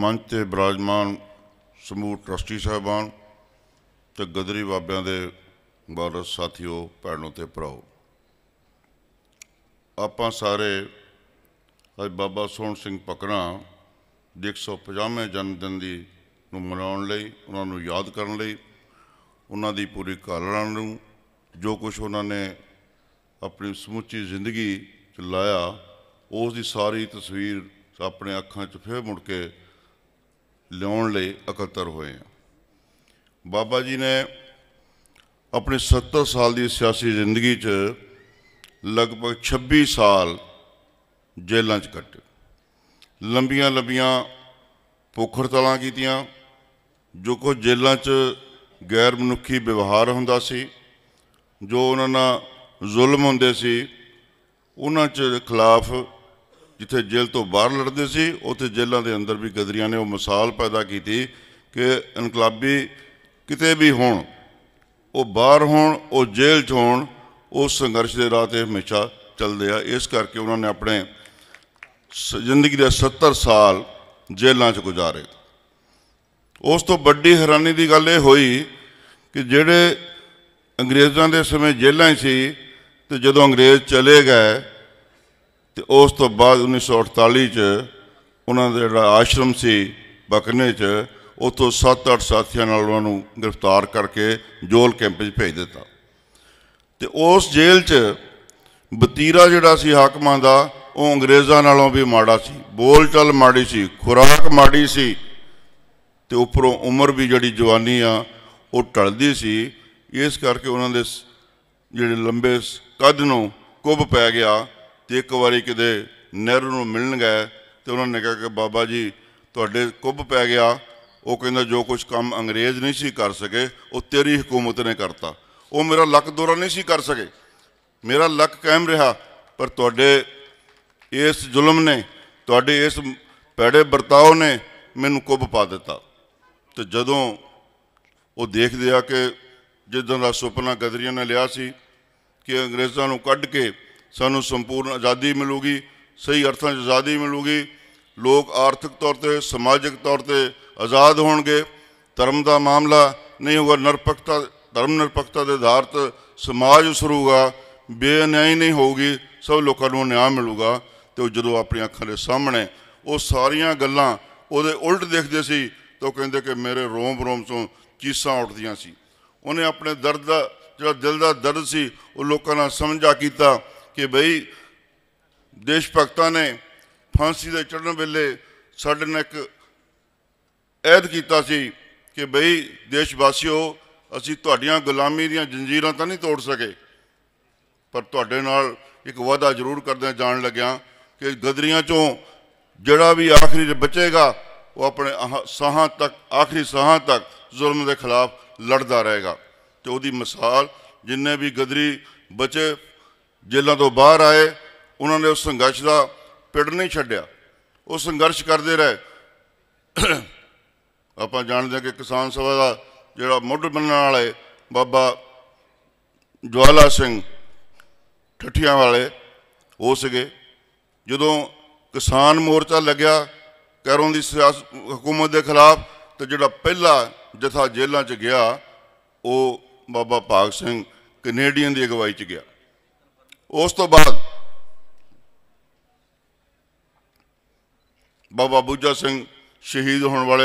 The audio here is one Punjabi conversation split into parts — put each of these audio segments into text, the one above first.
ਮੰਚ ਤੇ ਬਰਾਜਮਾਨ ਸਮੂਹ ਟਰਸਟੀ ਸਾਹਿਬਾਨ ਤੇ ਗਦਰੀ ਬਾਬਿਆਂ ਦੇ ਬਾਰੇ ਸਾਥੀਓ ਭੈਣੋ ਤੇ ਭਰਾਓ ਆਪਾਂ ਸਾਰੇ ਅੱਜ ਬਾਬਾ ਸੋਹਣ ਸਿੰਘ ਪਕਣਾ ਦੇ 150ਵੇਂ ਜਨਮ ਦਿਨ ਦੀ ਨੂੰ ਮਨਾਉਣ ਲਈ ਉਹਨਾਂ ਨੂੰ ਯਾਦ ਕਰਨ ਲਈ ਉਹਨਾਂ ਦੀ ਪੂਰੀ ਕਾਲਣਾ ਨੂੰ ਜੋ ਕੁਝ ਉਹਨਾਂ ਨੇ ਆਪਣੀ ਸਮੁੱਚੀ ਜ਼ਿੰਦਗੀ ਚ ਲਾਇਆ ਉਸ ਦੀ ਸਾਰੀ ਤਸਵੀਰ ਆਪਣੇ ਅੱਖਾਂ 'ਚ ਫੇਰ ਮੁੜ ਕੇ ਲਿਆਉਣ ਲਈ ਇਕੱਤਰ ਹੋਏ ਆ ਬਾਬਾ ਜੀ ਨੇ ਆਪਣੇ 70 ਸਾਲ ਦੀ ਸਿਆਸੀ ਜ਼ਿੰਦਗੀ 'ਚ ਲਗਭਗ 26 ਸਾਲ ਜੇਲ੍ਹਾਂ 'ਚ ਕੱਟੇ ਲੰਬੀਆਂ ਲੰਬੀਆਂ ਭੁੱਖ ਤਲਾਂ ਕੀਤੀਆਂ ਜੋ ਕੋ ਜੇਲ੍ਹਾਂ 'ਚ ਗੈਰ ਮਨੁੱਖੀ ਵਿਵਹਾਰ ਹੁੰਦਾ ਸੀ ਜੋ ਉਹਨਾਂ ਨਾਲ ਜ਼ੁਲਮ ਹੁੰਦੇ ਸੀ ਉਹਨਾਂ 'ਚ ਖਿਲਾਫ ਜਿੱਥੇ ਜੇਲ੍ਹ ਤੋਂ ਬਾਹਰ ਲੜਦੇ ਸੀ ਉੱਥੇ ਜੇਲ੍ਹਾਂ ਦੇ ਅੰਦਰ ਵੀ ਗਦਰੀਆਂ ਨੇ ਉਹ ਮਿਸਾਲ ਪੈਦਾ ਕੀਤੀ ਕਿ ਇਨਕਲਾਬੀ ਕਿਤੇ ਵੀ ਹੋਣ ਉਹ ਬਾਹਰ ਹੋਣ ਉਹ ਜੇਲ੍ਹ 'ਚ ਹੋਣ ਉਹ ਸੰਘਰਸ਼ ਦੇ ਰਾਹ ਤੇ ਹਮੇਸ਼ਾ ਚੱਲਦੇ ਆ ਇਸ ਕਰਕੇ ਉਹਨਾਂ ਨੇ ਆਪਣੇ ਜ਼ਿੰਦਗੀ ਦੇ 70 ਸਾਲ ਜੇਲ੍ਹਾਂ 'ਚ ਗੁਜ਼ਾਰੇ ਉਸ ਤੋਂ ਵੱਡੀ ਹੈਰਾਨੀ ਦੀ ਗੱਲ ਇਹ ਹੋਈ ਕਿ ਜਿਹੜੇ ਅੰਗਰੇਜ਼ਾਂ ਦੇ ਸਮੇਂ ਜੇਲ੍ਹਾਂ 'ਚ ਸੀ ਤੇ ਜਦੋਂ ਅੰਗਰੇਜ਼ ਚਲੇ ਗਏ ਤੇ ਉਸ ਤੋਂ ਬਾਅਦ 1948 ਚ ਉਹਨਾਂ ਦਾ ਜਿਹੜਾ ਆਸ਼ਰਮ ਸੀ ਬਕਨੇ ਚ ਉਥੋਂ 7-8 ਸਾਥੀਆਂ ਨਾਲ ਉਹਨਾਂ ਨੂੰ ਗ੍ਰਿਫਤਾਰ ਕਰਕੇ ਜੋਲ ਕੈਂਪ ਵਿੱਚ ਭੇਜ ਦਿੱਤਾ ਤੇ ਉਸ ਜੇਲ੍ਹ 'ਚ ਬਤੀਰਾ ਜਿਹੜਾ ਸੀ ਹਾਕਮਾਂ ਦਾ ਉਹ ਅੰਗਰੇਜ਼ਾਂ ਨਾਲੋਂ ਵੀ ਮਾੜਾ ਸੀ ਬੋਲ ਚਲ ਮਾੜੀ ਸੀ ਖੁਰਾਕ ਮਾੜੀ ਸੀ ਤੇ ਉੱਪਰੋਂ ਉਮਰ ਵੀ ਜਿਹੜੀ ਜਵਾਨੀ ਆ ਉਹ ਟਲਦੀ ਸੀ ਇਸ ਕਰਕੇ ਉਹਨਾਂ ਦੇ ਜਿਹੜੇ ਲੰਬੇ ਕੱਦ ਨੂੰ ਕੁੱਬ ਪੈ ਗਿਆ ਤੇ ਇੱਕ ਵਾਰੀ ਕਿਤੇ ਨਹਿਰੂ ਨੂੰ ਮਿਲਣ ਗਏ ਤੇ ਉਹਨਾਂ ਨੇ ਕਿਹਾ ਕਿ ਬਾਬਾ ਜੀ ਤੁਹਾਡੇ ਕੁੱਭ ਪੈ ਗਿਆ ਉਹ ਕਹਿੰਦਾ ਜੋ ਕੁਝ ਕੰਮ ਅੰਗਰੇਜ਼ ਨਹੀਂ ਸੀ ਕਰ ਸਕੇ ਉਹ ਤੇਰੀ ਹਕੂਮਤ ਨੇ ਕਰਤਾ ਉਹ ਮੇਰਾ ਲੱਕ ਦੌਰਾ ਨਹੀਂ ਸੀ ਕਰ ਸਕੇ ਮੇਰਾ ਲੱਕ ਕਾਇਮ ਰਿਹਾ ਪਰ ਤੁਹਾਡੇ ਇਸ ਜ਼ੁਲਮ ਨੇ ਤੁਹਾਡੇ ਇਸ ਪੈੜੇ ਵਰਤਾਓ ਨੇ ਮੈਨੂੰ ਕੁੱਬ ਪਾ ਦਿੱਤਾ ਤੇ ਜਦੋਂ ਉਹ ਦੇਖਦੇ ਆ ਕਿ ਜਿੱਦਾਂ ਦਾ ਸੁਪਨਾ ਗਦਰੀਆਂ ਨੇ ਲਿਆ ਸੀ ਕਿ ਅੰਗਰੇਜ਼ਾਂ ਨੂੰ ਕੱਢ ਕੇ ਸਾਨੂੰ ਸੰਪੂਰਨ ਆਜ਼ਾਦੀ ਮਿਲੂਗੀ ਸਹੀ ਅਰਥਾਂ 'ਚ ਆਜ਼ਾਦੀ ਮਿਲੂਗੀ ਲੋਕ ਆਰਥਿਕ ਤੌਰ ਤੇ ਸਮਾਜਿਕ ਤੌਰ ਤੇ ਆਜ਼ਾਦ ਹੋਣਗੇ ਧਰਮ ਦਾ ਮਾਮਲਾ ਨਹੀਂ ਹੋਗਾ ਨਿਰਪੱਖਤਾ ਧਰਮ ਨਿਰਪੱਖਤਾ ਦੇ ਆਧਾਰ ਤੇ ਸਮਾਜ ਸ਼ੁਰੂਗਾ ਬੇਨਿਆਈ ਨਹੀਂ ਹੋਊਗੀ ਸਭ ਲੋਕਾਂ ਨੂੰ ਨਿਆਂ ਮਿਲੂਗਾ ਤੇ ਉਹ ਜਦੋਂ ਆਪਣੀਆਂ ਅੱਖਾਂ ਦੇ ਸਾਹਮਣੇ ਉਹ ਸਾਰੀਆਂ ਗੱਲਾਂ ਉਹਦੇ ਉਲਟ ਦੇਖਦੇ ਸੀ ਤਾਂ ਕਹਿੰਦੇ ਕਿ ਮੇਰੇ ਰੋਮ ਰੋਮ ਤੋਂ ਚੀਸਾਂ ਉੱਠਦੀਆਂ ਸੀ ਉਹਨੇ ਆਪਣੇ ਦਰਦ ਦਾ ਜਿਹੜਾ ਦਿਲ ਦਾ ਦਰਦ ਸੀ ਉਹ ਲੋਕਾਂ ਨਾਲ ਸਮਝਾ ਕੀਤਾ ਕਿ ਬਈ ਦੇਸ਼ ਭਗਤਾਂ ਨੇ ਫਾਂਸੀ ਦੇ ਚੜਨ ਵੇਲੇ ਸਾਡੇ ਨਾਲ ਇੱਕ ਐਦ ਕੀਤਾ ਸੀ ਕਿ ਬਈ ਦੇਸ਼ ਵਾਸੀਓ ਅਸੀਂ ਤੁਹਾਡੀਆਂ ਗੁਲਾਮੀ ਦੀਆਂ ਜੰਜੀਰਾਂ ਤਾਂ ਨਹੀਂ ਤੋੜ ਸਕੇ ਪਰ ਤੁਹਾਡੇ ਨਾਲ ਇੱਕ ਵਾਅਦਾ ਜ਼ਰੂਰ ਕਰਦੇ ਜਾਣ ਲੱਗਿਆ ਕਿ ਗਦਰੀਆਂ ਚੋਂ ਜਿਹੜਾ ਵੀ ਆਖਰੀ ਬਚੇਗਾ ਉਹ ਆਪਣੇ ਸਾਹਾਂ ਤੱਕ ਆਖਰੀ ਸਾਹਾਂ ਤੱਕ ਜ਼ੁਲਮ ਦੇ ਖਿਲਾਫ ਲੜਦਾ ਰਹੇਗਾ ਤੇ ਉਹਦੀ ਮਿਸਾਲ ਜਿੰਨੇ ਵੀ ਗਦਰੀ ਬਚੇ ਜੇਲ੍ਹਾਂ ਤੋਂ ਬਾਹਰ ਆਏ ਉਹਨਾਂ ਨੇ ਉਸ ਸੰਘਰਸ਼ ਦਾ ਪਿੜ ਨਹੀਂ ਛੱਡਿਆ ਉਹ ਸੰਘਰਸ਼ ਕਰਦੇ ਰਹੇ ਆਪਾਂ ਜਾਣਦੇ ਹਾਂ ਕਿ ਕਿਸਾਨ ਸਭਾ ਦਾ ਜਿਹੜਾ ਮੁੱਢ ਬਣਨ ਵਾਲੇ ਬਾਬਾ ਜਵਾਲਾ ਸਿੰਘ ਠੱਠੀਆਂ ਵਾਲੇ ਉਹ ਸੀਗੇ ਜਦੋਂ ਕਿਸਾਨ ਮੋਰਚਾ ਲੱਗਿਆ ਕਰੋਂ ਦੀ ਸਿਆਸਤ ਹਕੂਮਤ ਦੇ ਖਿਲਾਫ ਤੇ ਜਿਹੜਾ ਪਹਿਲਾ ਜਥਾ ਜੇਲ੍ਹਾਂ 'ਚ ਗਿਆ ਉਹ ਬਾਬਾ ਭਾਗ ਸਿੰਘ ਕੈਨੇਡੀਅਨ ਦੀ ਅਗਵਾਈ 'ਚ ਗਿਆ ਉਸ ਤੋਂ ਬਾਅਦ ਬਾਬਾ ਬੁੱਜਾ ਸਿੰਘ ਸ਼ਹੀਦ ਹੋਣ ਵਾਲੇ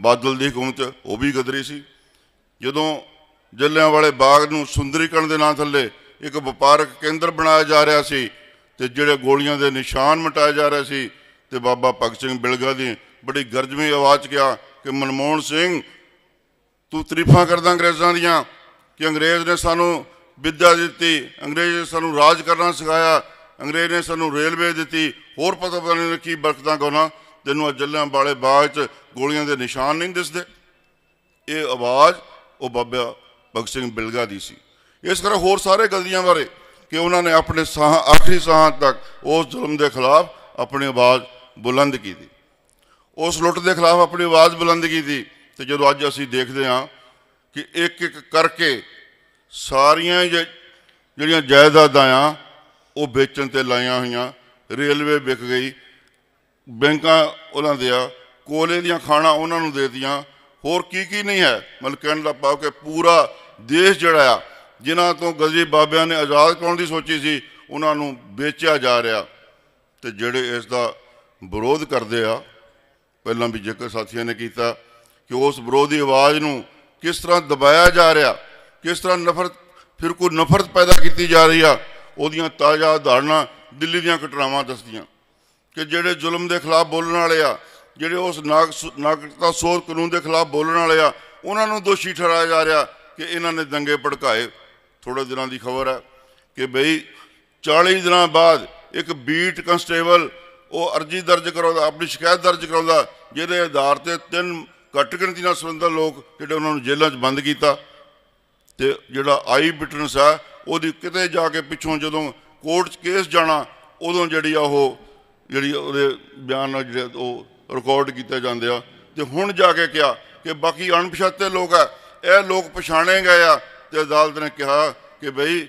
ਬਾਦਲ ਦੀ ਹਕੂਮਤ ਉਹ ਵੀ ਗਦਰੀ ਸੀ ਜਦੋਂ ਜੱਲਿਆਂ ਵਾਲੇ ਬਾਗ ਨੂੰ ਸੁੰਦਰੀਕਰਨ ਦੇ ਨਾਂ ਥੱਲੇ ਇੱਕ ਵਪਾਰਕ ਕੇਂਦਰ ਬਣਾਇਆ ਜਾ ਰਿਹਾ ਸੀ ਤੇ ਜਿਹੜੇ ਗੋਲੀਆਂ ਦੇ ਨਿਸ਼ਾਨ ਮਟਾਏ ਜਾ ਰਹੇ ਸੀ ਤੇ ਬਾਬਾ ਭਗਤ ਸਿੰਘ ਬਿਲਗਾ ਦੀ ਬੜੀ ਗਰਜਵੀਂ ਆਵਾਜ਼ ਕਿਹਾ ਕਿ ਮਨਮੋਹਨ ਸਿੰਘ ਤੂੰ ਤਰੀਫਾਂ ਕਰਦਾ ਅੰਗਰੇਜ਼ਾਂ ਦੀਆਂ ਕਿ ਅੰਗਰੇਜ਼ ਨੇ ਸਾਨੂੰ ਵਿੱਦਿਆ ਦਿੱਤੀ ਅੰਗਰੇਜ਼ ਨੇ ਸਾਨੂੰ ਰਾਜ ਕਰਨਾ ਸਿਖਾਇਆ ਅੰਗਰੇਜ਼ ਨੇ ਸਾਨੂੰ ਰੇਲਵੇ ਦਿੱਤੀ ਹੋਰ ਪਤਾ ਪਤਾ ਨਹੀਂ ਕੀ ਬਰਕਤਾਂ ਗੋਣਾ ਤੈਨੂੰ ਅਜੱਲਿਆਂ ਵਾਲੇ ਬਾਗ 'ਚ ਗੋਲੀਆਂ ਦੇ ਨਿਸ਼ਾਨ ਨਹੀਂ ਦਿਸਦੇ ਇਹ ਆਵਾਜ਼ ਉਹ ਬਾਬਾ ਭਗਤ ਸਿੰਘ ਬਿਲਗਾ ਦੀ ਸੀ ਇਸ ਤਰ੍ਹਾਂ ਹੋਰ ਸਾਰੇ ਗਲਤੀਆਂ ਬਾਰੇ ਕਿ ਉਹਨਾਂ ਨੇ ਆਪਣੇ ਸਾਹ ਆਖਰੀ ਸਾਹ ਤੱਕ ਉਸ ਜ਼ੁਲਮ ਦੇ ਖਿਲਾਫ ਆਪਣੀ ਆਵਾਜ਼ ਬੁਲੰਦ ਕੀਤੀ ਉਸ ਲੁੱਟ ਦੇ ਖਿਲਾਫ ਆਪਣੀ ਆਵਾਜ਼ ਬੁਲੰਦ ਕੀਤੀ ਤੇ ਜਦੋਂ ਅੱਜ ਅਸੀਂ ਦੇਖਦੇ ਹਾਂ ਕਿ ਇੱਕ ਇੱਕ ਕਰਕੇ ਸਾਰੀਆਂ ਜਿਹੜੀਆਂ ਜਾਇਦਾਦਾਂ ਆ ਉਹ ਵੇਚਣ ਤੇ ਲਾਈਆਂ ਹੋਈਆਂ ਰੇਲਵੇ ਵਿਕ ਗਈ ਬੈਂਕਾਂ ਉਹਨਾਂ ਦੇ ਆ ਕੋਲੇ ਦੀਆਂ ਖਾਣਾ ਉਹਨਾਂ ਨੂੰ ਦੇ ਹੋਰ ਕੀ ਕੀ ਨਹੀਂ ਹੈ ਮਤਲਬ ਕਹਿਣ ਦਾ ਪਾਉ ਕਿ ਪੂਰਾ ਦੇਸ਼ ਜਿਹੜਾ ਆ ਜਿਨ੍ਹਾਂ ਤੋਂ ਗਜ਼ੀ ਬਾਬਿਆਂ ਨੇ ਆਜ਼ਾਦ ਕਰਾਉਣ ਦੀ ਸੋਚੀ ਸੀ ਉਹਨਾਂ ਨੂੰ ਵੇਚਿਆ ਜਾ ਰਿਹਾ ਤੇ ਜਿਹੜੇ ਇਸ ਦਾ ਵਿਰੋਧ ਕਰਦੇ ਆ ਪਹਿਲਾਂ ਵੀ ਜੇਕਰ ਸਾਥੀਆਂ ਨੇ ਕੀਤਾ ਕਿ ਉਸ ਵਿਰੋਧੀ ਆਵਾਜ਼ ਨੂੰ ਕਿਸ ਤਰ੍ਹਾਂ ਦਬਾਇਆ ਜਾ ਰਿਹਾ ਕਿਸ ਤਰ੍ਹਾਂ ਨਫ਼ਰਤ ਫਿਰ ਕੋ ਨਫ਼ਰਤ ਪੈਦਾ ਕੀਤੀ ਜਾ ਰਹੀ ਆ ਉਹਦੀਆਂ ਤਾਜ਼ਾ ਧਾਰਨਾ ਦਿੱਲੀ ਦੀਆਂ ਘਟਨਾਵਾਂ ਦੱਸਦੀਆਂ ਕਿ ਜਿਹੜੇ ਜ਼ੁਲਮ ਦੇ ਖਿਲਾਫ ਬੋਲਣ ਵਾਲੇ ਆ ਜਿਹੜੇ ਉਸ ਨਾਗਰਿਕਤਾ ਸੋਧ ਕਾਨੂੰਨ ਦੇ ਖਿਲਾਫ ਬੋਲਣ ਵਾਲੇ ਆ ਉਹਨਾਂ ਨੂੰ ਦੋਸ਼ੀ ਠਹਿਰਾਇਆ ਜਾ ਰਿਹਾ ਕਿ ਇਹਨਾਂ ਨੇ ਦੰਗੇ ਭੜਕਾਏ ਥੋੜੇ ਦਿਨਾਂ ਦੀ ਖਬਰ ਹੈ ਕਿ ਬਈ 40 ਦਿਨਾਂ ਬਾਅਦ ਇੱਕ ਬੀਟ ਕਨਸਟੇਬਲ ਉਹ ਅਰਜੀ ਦਰਜ ਕਰਾਉਂਦਾ ਆਪਣੀ ਸ਼ਿਕਾਇਤ ਦਰਜ ਕਰਾਉਂਦਾ ਜਿਹਦੇ ਆਧਾਰ ਤੇ ਤਿੰਨ ਘਟਕਣ ਗਿਣਤੀ ਨਾਲ ਸੰਬੰਧਿਤ ਲੋਕ ਜਿਹੜੇ ਉਹਨਾਂ ਨੂੰ ਜੇਲ੍ਹਾਂ 'ਚ ਬੰਦ ਕੀਤਾ ਤੇ ਜਿਹੜਾ ਆਈ ਬਿਟਨਸ ਆ ਉਹਦੀ ਕਿਤੇ ਜਾ ਕੇ ਪਿੱਛੋਂ ਜਦੋਂ ਕੋਰਟ 'ਚ ਕੇਸ ਜਾਣਾ ਉਦੋਂ ਜਿਹੜੀ ਆ ਉਹ ਜਿਹੜੀ ਉਹਦੇ ਬਿਆਨ ਜਿਹੜੇ ਉਹ ਰਿਕਾਰਡ ਕੀਤੇ ਜਾਂਦੇ ਆ ਤੇ ਹੁਣ ਜਾ ਕੇ ਕਿਹਾ ਕਿ ਬਾਕੀ ਅਣਪਛਾਤੇ ਲੋਕ ਆ ਇਹ ਲੋਕ ਪਛਾਣੇ ਗਏ ਆ ਤੇ ਅਦਾਲਤ ਨੇ ਕਿਹਾ ਕਿ ਭਈ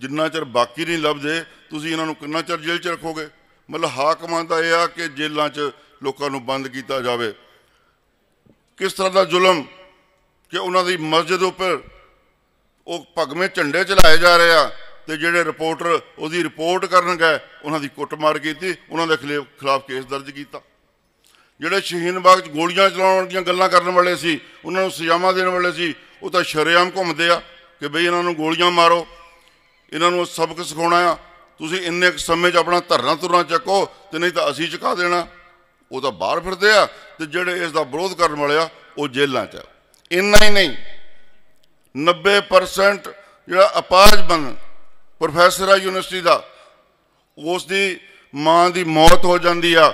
ਜਿੰਨਾ ਚਿਰ ਬਾਕੀ ਨਹੀਂ ਲੱਭਦੇ ਤੁਸੀਂ ਇਹਨਾਂ ਨੂੰ ਕਿੰਨਾ ਚਿਰ ਜੇਲ੍ਹ 'ਚ ਰੱਖੋਗੇ ਮਤਲਬ ਹਾਕਮਾਂ ਦਾ ਇਹ ਆ ਕਿ ਜੇਲ੍ਹਾਂ 'ਚ ਲੋਕਾਂ ਨੂੰ ਬੰਦ ਕੀਤਾ ਜਾਵੇ ਕਿਸ ਤਰ੍ਹਾਂ ਦਾ ਜ਼ੁਲਮ ਕਿ ਉਹਨਾਂ ਦੀ ਮਸਜਿਦ ਉੱਪਰ ਉਹ ਭਗਵੇਂ ਝੰਡੇ ਚਲਾਏ ਜਾ ਰਹੇ ਆ ਤੇ ਜਿਹੜੇ ਰਿਪੋਰਟਰ ਉਹਦੀ ਰਿਪੋਰਟ ਕਰਨ ਗਏ ਉਹਨਾਂ ਦੀ ਕੁੱਟਮਾਰ ਕੀਤੀ ਉਹਨਾਂ ਦੇ ਖਿਲਾਫ ਕੇਸ ਦਰਜ ਕੀਤਾ ਜਿਹੜੇ ਸ਼ਹੀਨ ਬਾਗ 'ਚ ਗੋਲੀਆਂ ਚਲਾਉਣ ਦੀਆਂ ਗੱਲਾਂ ਕਰਨ ਵਾਲੇ ਸੀ ਉਹਨਾਂ ਨੂੰ ਸਜ਼ਾਵਾਂ ਦੇਣ ਵਾਲੇ ਸੀ ਉਹ ਤਾਂ ਸ਼ਰਿਆਮ ਘੁੰਮਦੇ ਆ ਕਿ ਬਈ ਇਹਨਾਂ ਨੂੰ ਗੋਲੀਆਂ ਮਾਰੋ ਇਹਨਾਂ ਨੂੰ ਸਬਕ ਸਿਖਾਉਣਾ ਆ ਤੁਸੀਂ ਇੰਨੇ ਕੁ ਸਮੇਂ 'ਚ ਆਪਣਾ ਧਰਨਾ ਤੁਰਨਾ ਚੱਕੋ ਤੇ ਨਹੀਂ ਤਾਂ ਅਸੀਂ ਚੁਕਾ ਦੇਣਾ ਉਹ ਤਾਂ ਬਾਹਰ ਫਿਰਦੇ ਆ ਤੇ ਜਿਹੜੇ ਇਸ ਦਾ ਵਿਰੋਧ ਕਰਨ ਵਾਲੇ ਆ ਉਹ ਜੇਲ੍ਹਾਂ 'ਚ ਇੰਨਾ ਹੀ ਨਹੀਂ 90% ਜਿਹੜਾ ਅਪਾਜਬੰਦ ਪ੍ਰੋਫੈਸਰ ਆ ਯੂਨੀਵਰਸਿਟੀ ਦਾ ਉਸ ਦੀ ਮਾਂ ਦੀ ਮੌਤ ਹੋ ਜਾਂਦੀ ਆ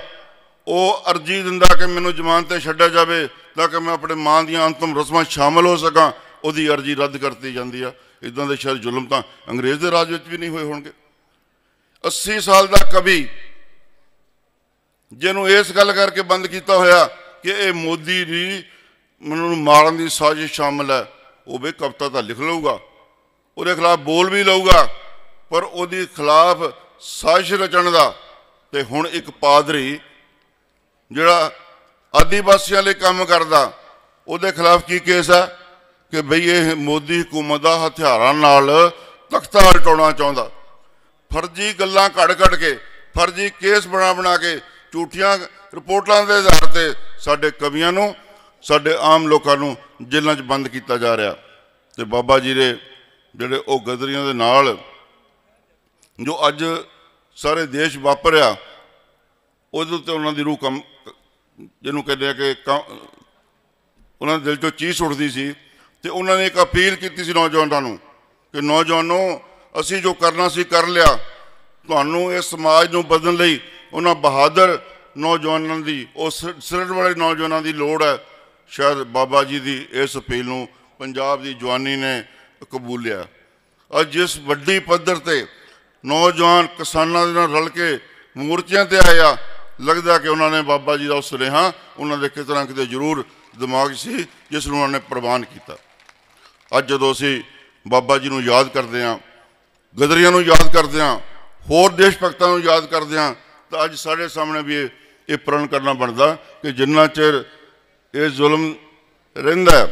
ਉਹ ਅਰਜੀ ਦਿੰਦਾ ਕਿ ਮੈਨੂੰ ਜ਼ਮਾਨਤ ਤੇ ਛੱਡਿਆ ਜਾਵੇ ਤਾਂ ਕਿ ਮੈਂ ਆਪਣੇ ਮਾਂ ਦੀਆਂ ਅੰਤਮ ਰਸਮਾਂ ਸ਼ਾਮਲ ਹੋ ਸਕਾਂ ਉਹਦੀ ਅਰਜੀ ਰੱਦ ਕਰਤੀ ਜਾਂਦੀ ਆ ਇਦਾਂ ਦੇ ਸ਼ਰ ਜ਼ੁਲਮ ਤਾਂ ਅੰਗਰੇਜ਼ ਦੇ ਰਾਜ ਵਿੱਚ ਵੀ ਨਹੀਂ ਹੋਏ ਹੋਣਗੇ 80 ਸਾਲ ਦਾ ਕਵੀ ਜਿਹਨੂੰ ਇਸ ਗੱਲ ਕਰਕੇ ਬੰਦ ਕੀਤਾ ਹੋਇਆ ਕਿ ਇਹ ਮੋਦੀ ਦੀ ਮਨ ਨੂੰ ਮਾਰਨ ਦੀ ਸਾਜ਼ਿਸ਼ ਸ਼ਾਮਲ ਹੈ ਉਹ ਵੀ ਕਵਿਤਾ ਤਾਂ ਲਿਖ ਲਊਗਾ ਉਹਦੇ ਖਿਲਾਫ ਬੋਲ ਵੀ ਲਊਗਾ ਪਰ ਉਹਦੇ ਖਿਲਾਫ ਸਾਜ਼ਿਸ਼ ਰਚਣ ਦਾ ਤੇ ਹੁਣ ਇੱਕ ਪਾਦਰੀ ਜਿਹੜਾ ਆਦੀਵਾਸੀਆਂ ਲਈ ਕੰਮ ਕਰਦਾ ਉਹਦੇ ਖਿਲਾਫ ਕੀ ਕੇਸ ਹੈ ਕਿ ਬਈ ਇਹ ਮੋਦੀ ਹਕੂਮਤ ਦਾ ਹਥਿਆਰਾਂ ਨਾਲ ਤਖਤਾ ਲਟਾਉਣਾ ਚਾਹੁੰਦਾ ਫਰਜ਼ੀ ਗੱਲਾਂ ਘੜ-ਘੜ ਕੇ ਫਰਜ਼ੀ ਕੇਸ ਬਣਾ ਬਣਾ ਕੇ ਝੂਠੀਆਂ ਰਿਪੋਰਟਾਂ ਦੇ ਆਧਾਰ ਤੇ ਸਾਡੇ ਕਵੀਆਂ ਨੂੰ ਸਾਡੇ ਆਮ ਲੋਕਾਂ ਨੂੰ ਜੇਲ੍ਹਾਂ 'ਚ ਬੰਦ ਕੀਤਾ ਜਾ ਰਿਹਾ ਤੇ ਬਾਬਾ ਜੀ ਦੇ ਜਿਹੜੇ ਉਹ ਗਦਰੀਆਂ ਦੇ ਨਾਲ ਜੋ ਅੱਜ ਸਾਰੇ ਦੇਸ਼ ਵਾਪਰਿਆ ਉਹਦੇ ਉੱਤੇ ਉਹਨਾਂ ਦੀ ਰੂਹ ਕੰਮ ਜਿਹਨੂੰ ਕਹਿੰਦੇ ਆ ਕਿ ਉਹਨਾਂ ਦੇ ਦਿਲ ਤੋਂ ਚੀਸ ਉੱਠਦੀ ਸੀ ਤੇ ਉਹਨਾਂ ਨੇ ਇੱਕ ਅਪੀਲ ਕੀਤੀ ਸੀ ਨੌਜਵਾਨਾਂ ਨੂੰ ਕਿ ਨੌਜਵਾਨੋ ਅਸੀਂ ਜੋ ਕਰਨਾ ਸੀ ਕਰ ਲਿਆ ਤੁਹਾਨੂੰ ਇਸ ਸਮਾਜ ਨੂੰ ਬਦਲਣ ਲਈ ਉਹਨਾਂ ਬਹਾਦਰ ਨੌਜਵਾਨਾਂ ਦੀ ਉਹ ਸਿਰੜ ਵਾਲੇ ਨੌਜਵਾਨਾਂ ਦੀ ਲੋੜ ਹੈ ਸ਼ਾਇਦ ਬਾਬਾ ਜੀ ਦੀ ਇਸ ਅਪੀਲ ਨੂੰ ਪੰਜਾਬ ਦੀ ਜਵਾਨੀ ਨੇ ਕਬੂਲਿਆ ਅੱਜ ਜਿਸ ਵੱਡੀ ਪੱਧਰ ਤੇ ਨੌਜਵਾਨ ਕਿਸਾਨਾਂ ਦੇ ਨਾਲ ਰਲ ਕੇ ਮੋਰਚਿਆਂ ਤੇ ਆਇਆ ਲੱਗਦਾ ਕਿ ਉਹਨਾਂ ਨੇ ਬਾਬਾ ਜੀ ਦਾ ਉਸ ਸੁਨੇਹਾ ਉਹਨਾਂ ਦੇ ਕਿਤੇ ਕਿਤੇ ਜ਼ਰੂਰ ਦਿਮਾਗ ਸੀ ਜਿਸ ਨੂੰ ਉਹਨਾਂ ਨੇ ਪ੍ਰਵਾਨ ਕੀਤਾ ਅੱਜ ਜਦੋਂ ਅਸੀਂ ਬਾਬਾ ਜੀ ਨੂੰ ਯਾਦ ਕਰਦੇ ਹਾਂ ਗਦਰੀਆਂ ਨੂੰ ਯਾਦ ਕਰਦੇ ਹਾਂ ਹੋਰ ਦੇਸ਼ ਭਗਤਾਂ ਨੂੰ ਯਾਦ ਕਰਦੇ ਹਾਂ ਤਾਂ ਅੱਜ ਸਾਡੇ ਸਾਹਮਣੇ ਵੀ ਇਹ ਪ੍ਰਣ ਕਰਨਾ ਬਣਦਾ ਕਿ ਜਿੰਨਾ ਚਿਰ ਇਹ ਜ਼ੁਲਮ ਰਹਿੰਦਾ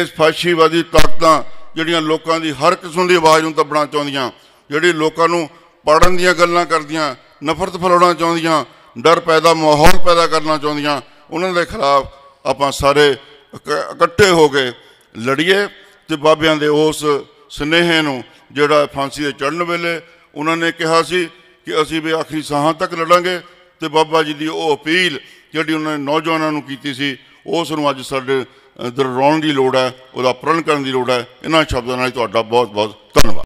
ਇਸ ਫਾਸ਼ੀਵਾਦੀ ਤਾਕਤਾਂ ਜਿਹੜੀਆਂ ਲੋਕਾਂ ਦੀ ਹਰ ਕਿਸਮ ਦੀ ਆਵਾਜ਼ ਨੂੰ ਦੱਬਣਾ ਚਾਹੁੰਦੀਆਂ ਜਿਹੜੀ ਲੋਕਾਂ ਨੂੰ ਪੜਨ ਦੀਆਂ ਗੱਲਾਂ ਕਰਦੀਆਂ ਨਫ਼ਰਤ ਫੈਲਾਉਣਾ ਚਾਹੁੰਦੀਆਂ ਡਰ ਪੈਦਾ ਮਾਹੌਲ ਪੈਦਾ ਕਰਨਾ ਚਾਹੁੰਦੀਆਂ ਉਹਨਾਂ ਦੇ ਖਿਲਾਫ ਆਪਾਂ ਸਾਰੇ ਇਕੱਠੇ ਹੋ ਕੇ ਲੜੀਏ ਤੇ ਬਾਬਿਆਂ ਦੇ ਉਸ ਸਨੇਹੇ ਨੂੰ ਜਿਹੜਾ ਫਾਂਸੀ ਦੇ ਚੜਨ ਵੇਲੇ ਉਹਨਾਂ ਨੇ ਕਿਹਾ ਸੀ ਕਿ ਅਸੀਂ ਵੀ ਆਖਰੀ ਸਾਹਾਂ ਤੱਕ ਲੜਾਂਗੇ ਤੇ ਬਾਬਾ ਜੀ ਦੀ ਉਹ ਅਪੀਲ ਜਿਹੜੀ ਉਹਨਾਂ ਨੇ ਨੌਜਵਾਨਾਂ ਨੂੰ ਕੀਤੀ ਸੀ ਉਸ ਨੂੰ ਅੱਜ ਸਾਡੇ ਦਰਰਾਉਣ ਦੀ ਲੋੜ ਹੈ ਉਹਦਾ ਪ੍ਰਣ ਕਰਨ ਦੀ ਲੋੜ ਹੈ ਇਹਨਾਂ ਸ਼ਬਦਾਂ ਨਾਲ ਤੁਹਾਡਾ ਬਹੁਤ ਬਹੁਤ ਧੰਨਵਾਦ